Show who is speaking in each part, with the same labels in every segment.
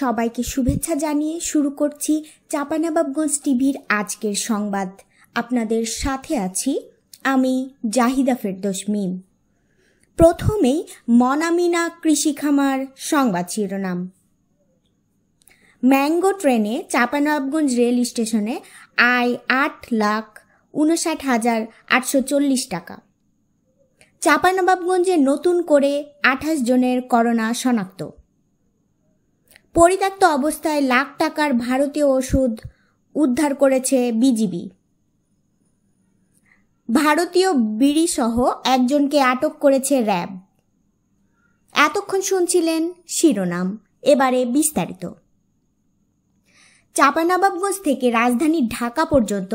Speaker 1: সবাইকে শুভেচ্ছা জানিয়ে শুরু করছি চাপানাবাবগঞ্জ টিভির আজকের সংবাদ আপনাদের সাথে আছি আমি জাহিদা ফেরদোস মিম প্রথমেই মনামিনা কৃষি খামার সংবাদ শিরোনাম ম্যাঙ্গো ট্রেনে চাপানাবগঞ্জ রেল স্টেশনে আয় আট লাখ উনষাট হাজার আটশো চল্লিশ টাকা চাপানবাবগঞ্জে নতুন করে আঠাশ জনের করোনা শনাক্ত পরিত্যক্ত অবস্থায় লাখ টাকার ভারতীয় ওষুধ উদ্ধার করেছে বিজিবি ভারতীয় বিড়িসহ একজনকে আটক করেছে র্যাব এতক্ষণ শুনছিলেন শিরোনাম এবারে বিস্তারিত চাপানাবাবগঞ্জ থেকে রাজধানী ঢাকা পর্যন্ত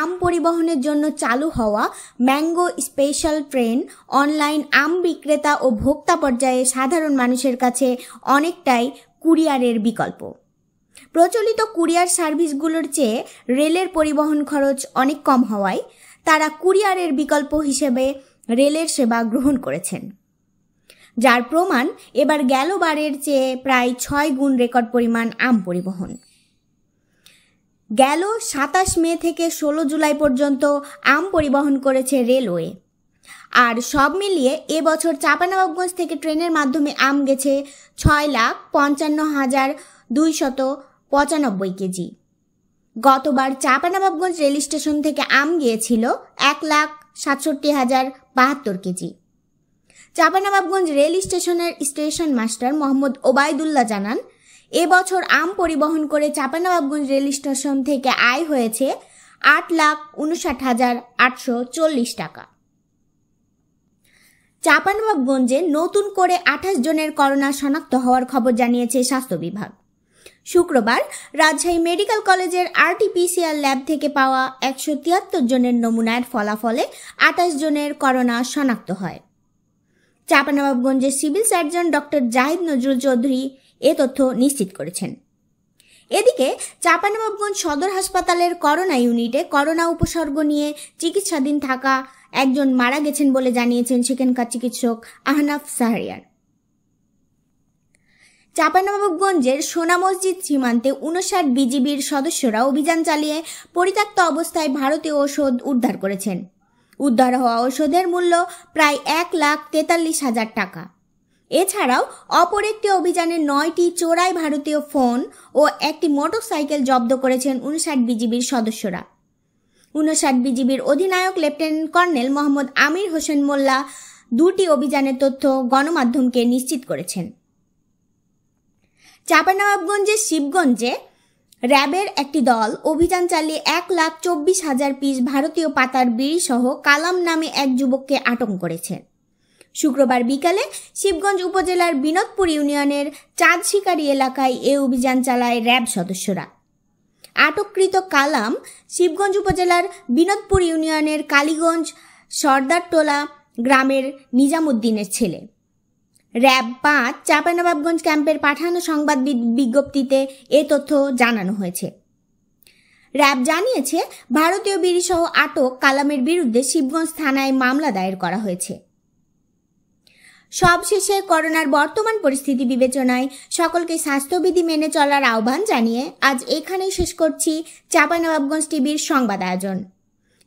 Speaker 1: আম পরিবহনের জন্য চালু হওয়া ম্যাঙ্গো স্পেশাল ট্রেন অনলাইন আম বিক্রেতা ও ভোক্তা পর্যায়ে সাধারণ মানুষের কাছে অনেকটাই কুরিয়ারের বিকল্প প্রচলিত কুরিয়ার সার্ভিসগুলোর চেয়ে রেলের পরিবহন খরচ অনেক কম হওয়ায় তারা কুরিয়ারের বিকল্প হিসেবে রেলের সেবা গ্রহণ করেছেন যার প্রমাণ এবার গেল বারের চেয়ে প্রায় ছয় গুণ রেকর্ড পরিমাণ আম পরিবহন গেল সাতাশ মে থেকে ষোলো জুলাই পর্যন্ত আম পরিবহন করেছে রেলওয়ে আর সব মিলিয়ে এবছর চাপানাবাবগঞ্জ থেকে ট্রেনের মাধ্যমে আম গেছে ছয় লাখ পঞ্চান্ন হাজার দুইশত পঁচানব্বই কেজি গতবার চাপানবাবগঞ্জ রেল স্টেশন থেকে আম গিয়েছিল এক লাখ সাতষট্টি হাজার বাহাত্তর কেজি চাপানাবাবগঞ্জ রেল স্টেশনের স্টেশন মাস্টার মোহাম্মদ ওবায়দুল্লাহ জানান এবছর আম পরিবহন করে চাপানবাবগঞ্জ রেল স্টেশন থেকে আয় হয়েছে আট লাখ উনষাট হাজার আটশো চল্লিশ টাকা চাপানবাবগঞ্জে নতুন করে আঠাশ জনের করোনা শনাক্ত হওয়ার খবর জানিয়েছে স্বাস্থ্য বিভাগ শুক্রবার রাজশাহী মেডিকেল কলেজের আরটিপিসিআর ল্যাব থেকে পাওয়া একশো তিয়াত্তর জনের নমুনার ফলাফলে আঠাশ জনের করোনা শনাক্ত হয় চাপানবাবগঞ্জের civil surgeon doctor Zahid Nazrul Chowdhury এ তথ্য নিশ্চিত করেছেন এদিকে চাঁপানবাবগঞ্জ সদর হাসপাতালের করোনা ইউনিটে করোনা উপসর্গ নিয়ে চিকিৎসাধীন থাকা একজন মারা গেছেন বলে জানিয়েছেন সেখানকার চিকিৎসক আহনাফ সাহারিয়ার চাঁপানবাবগঞ্জের সোনা মসজিদ সীমান্তে উনষাট বিজিবির সদস্যরা অভিযান চালিয়ে পরিত্যক্ত অবস্থায় ভারতীয় ঔষধ উদ্ধার করেছেন উদ্ধার হওয়া ঔষধের মূল্য প্রায় এক লাখ তেতাল্লিশ হাজার টাকা এছাড়াও অপর একটি অভিযানে নয়টি চোরাই ভারতীয় ফোন ও একটি মোটরসাইকেল জব্দ করেছেন উনষাট বিজিবির সদস্যরা উনষাট বিজিবির অধিনায়ক লেফটেন্যান্ট কর্নেল মোহাম্মদ আমির হোসেন মোল্লা দুটি অভিযানের তথ্য গণমাধ্যমকে নিশ্চিত করেছেন চাপানবাবগঞ্জের শিবগঞ্জে র্যাবের একটি দল অভিযান চালিয়ে এক লাখ চব্বিশ হাজার পিস ভারতীয় পাতার বিড়ি সহ কালাম নামে এক যুবককে আটক করেছেন শুক্রবার বিকালে শিবগঞ্জ উপজেলার বিনোদপুর ইউনিয়নের চাঁদ শিকারী এলাকায় এ অভিযান চালায় র্যাব সদস্যরা আটককৃত কালাম শিবগঞ্জ উপজেলার বিনোদপুর ইউনিয়নের কালীগঞ্জ সর্দারটোলা গ্রামের নিজামুদ্দিনের ছেলে র্যাব পাঁচ চাঁপানবাবগঞ্জ ক্যাম্পের পাঠানো সংবাদ বিজ্ঞপ্তিতে এ তথ্য জানানো হয়েছে র্যাব জানিয়েছে ভারতীয় বিড়িসহ আটক কালামের বিরুদ্ধে শিবগঞ্জ থানায় মামলা দায়ের করা হয়েছে সবশেষে করোনার বর্তমান পরিস্থিতি বিবেচনায় সকলকে স্বাস্থ্যবিধি মেনে চলার আহ্বান জানিয়ে আজ এখানেই শেষ করছি নবাবগঞ্জ টিভির সংবাদ আয়োজন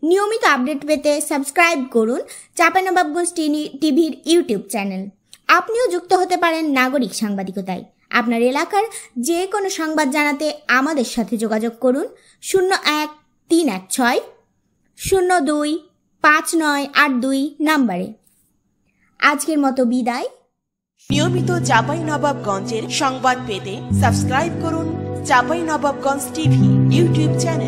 Speaker 1: নিয়মিত আপডেট পেতে সাবস্ক্রাইব করুন নবাবগঞ্জ টিভির ইউটিউব চ্যানেল আপনিও যুক্ত হতে পারেন নাগরিক সাংবাদিকতায় আপনার এলাকার যে কোনো সংবাদ জানাতে আমাদের সাথে যোগাযোগ করুন শূন্য এক তিন এক ছয় শূন্য দুই পাঁচ নয় আট দুই নাম্বারে আজকের মতো বিদায় নিয়মিত চাপাই নবাবগঞ্জের সংবাদ পেতে সাবস্ক্রাইব করুন Chapai Nawabganj TV YouTube channel